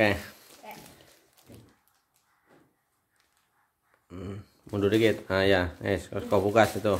Oke. Okay. Hmm, mundur dikit. Ah ya, eh kau buka itu.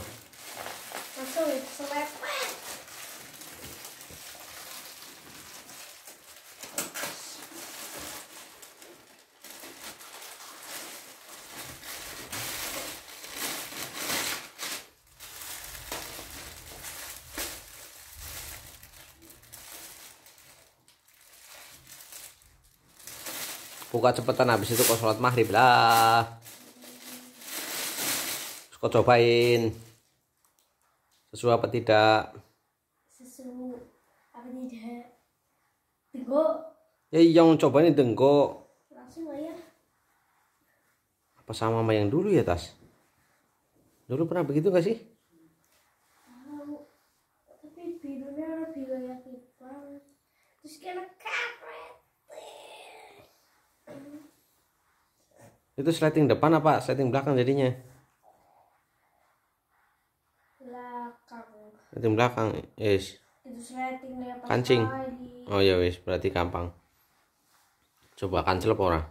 buka cepetan habis itu kok sholat maghrib lah Terus kok cobain sesuai apa tidak sesuai apa tidak ya yang cobain denggok langsung ya apa sama sama yang dulu ya tas dulu pernah begitu gak sih tapi birunya lebih banyak terus kena lekat Itu sliding depan apa sliding belakang jadinya? Belakang. Sliding belakang, yes. Itu sliding depan. Kancing. Lagi. Oh ya wis, berarti gampang. Coba kancel apa orang?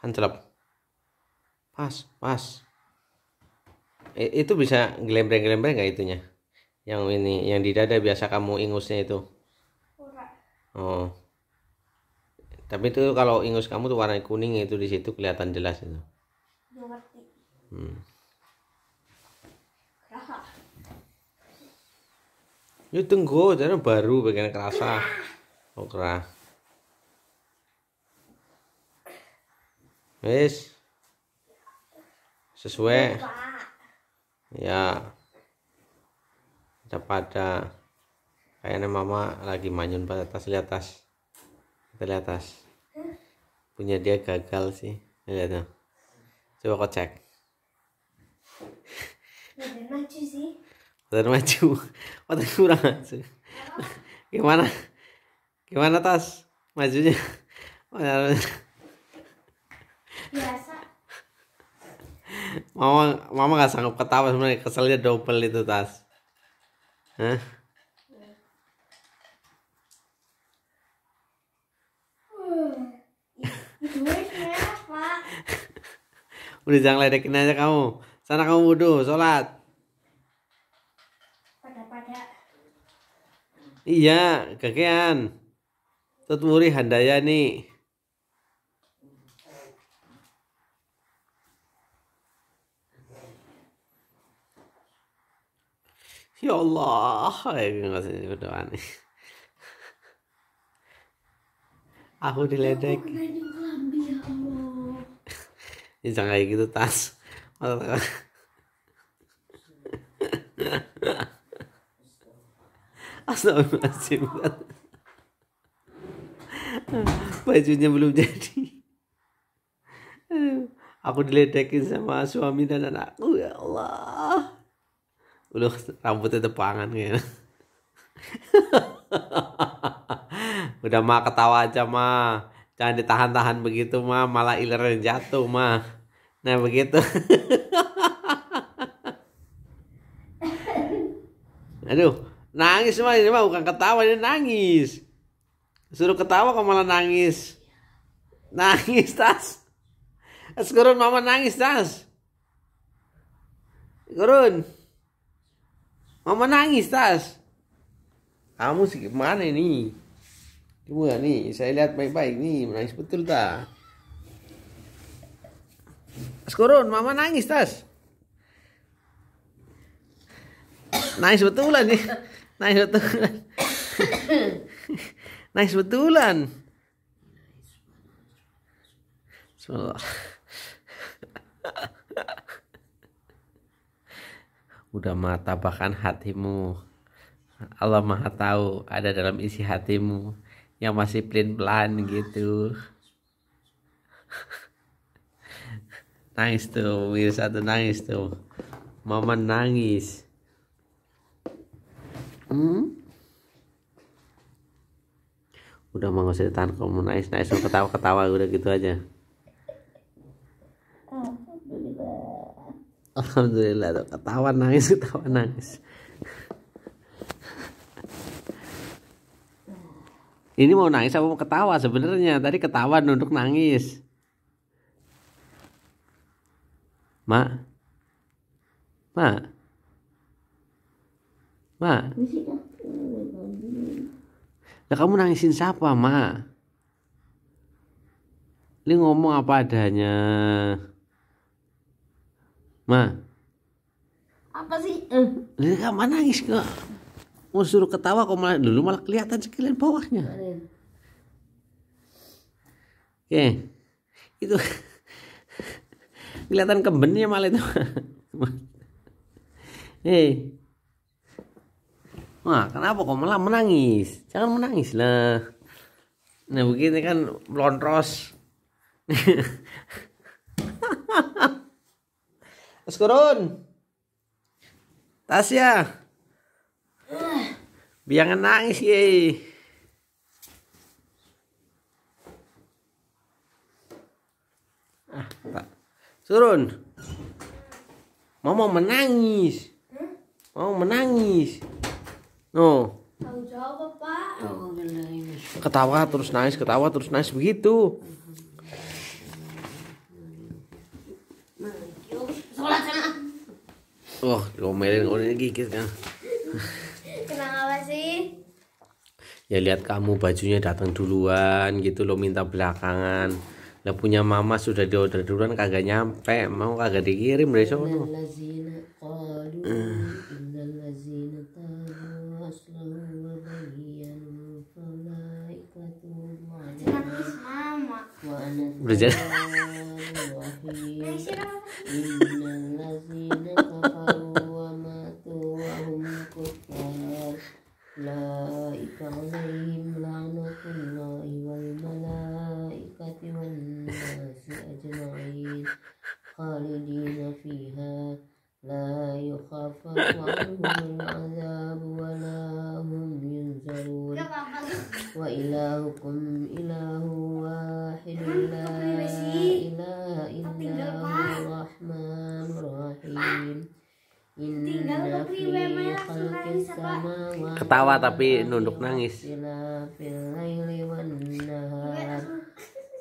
Kancel. Pas, pas. E, itu bisa gelembreng-gelembreng nggak itunya? Yang ini, yang di dada biasa kamu ingusnya itu. Oh tapi itu kalau ingus kamu tuh warna kuning itu di situ kelihatan jelas itu hmm. Ya tunggu, jadi baru bagian kerasa. Oh kerah. Wis. Sesuai. Iya, ya. Ada kayaknya mama lagi manyun pada tas lihat tas kita lihat atas punya dia gagal sih lihat dong coba kau cek Badan maju sih Badan maju kurang maju Gimana? Gimana tas? Majunya? Oh, ya. Biasa Mama, mama nggak sanggup ketawa sebenarnya keselnya double itu tas Hah? Udah jangan ledekin aja kamu. Sana kamu wudhu, sholat. Pada-pada. Iya, kakean. Tutwuri handaya nih. Ya Allah, Aku diledek. Aku jangan kayak gitu tas Astagfirullahaladzim Bajunya belum jadi Aku diledekin sama suami dan anakku Ya Allah Udah rambutnya tepangan ya Udah mah ketawa aja mah Jangan ditahan-tahan begitu mah Malah iler jatuh mah Nah begitu. Aduh, nangis mah ini mah bukan ketawa ini nangis. Suruh ketawa kok malah nangis. Nangis tas. Tas kurun mama nangis tas. Kurun. Mama nangis tas. Kamu sih gimana ini? Coba nih, saya lihat baik-baik nih, menangis betul tak? Tas mama nangis tas. Nangis betulan nih. Nangis betulan. Nangis betulan. Bismillah. Udah mata bahkan hatimu. Allah Maha tahu ada dalam isi hatimu yang masih plain-plain gitu. Nangis tuh, mirsa tuh nangis tuh. Mama nangis. Hmm? Udah mau ngasih tahan kamu nangis, nangis mau ketawa-ketawa udah gitu aja. Alhamdulillah tuh ketawa nangis ketawa nangis. Ini mau nangis apa mau ketawa sebenarnya? Tadi ketawa nunduk nangis. Ma, ma, ma. Nah, kamu nangisin siapa, ma? Ini ngomong apa adanya. Ma. Apa sih? Eh. kamu nangis kok. Mau suruh ketawa kok malah dulu malah kelihatan sekalian bawahnya. Oke. Itu kelihatan kembennya malah itu hei Wah, kenapa kok malah menangis? Jangan menangis lah. Nah, begini kan lontros. Askurun. Tasya. Biar nangis, ye. Ah, tak. Turun. Mama menangis. mau Mama menangis. No. Ketawa terus nangis, ketawa terus nangis begitu. oh, ngomelin orangnya gigit kan. Kenapa sih? Ya lihat kamu bajunya datang duluan gitu lo minta belakangan lah punya mama sudah diorder duluan kagak nyampe mau kagak dikirim dari sono berjalan وعنهم العذاب ولا هم ينذرون وإلهكم إله واحد لا إله إلا هو الرحمن الرحيم Ketawa tapi nunduk nangis.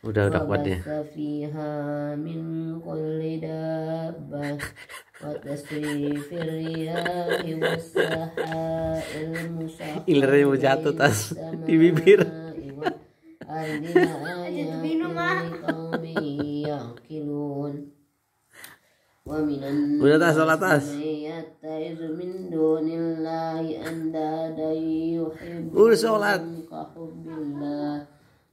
udah udah kuat ya fiha min ilernya jatuh tas di bibir ah. Udah tas salat tas. Udah salat.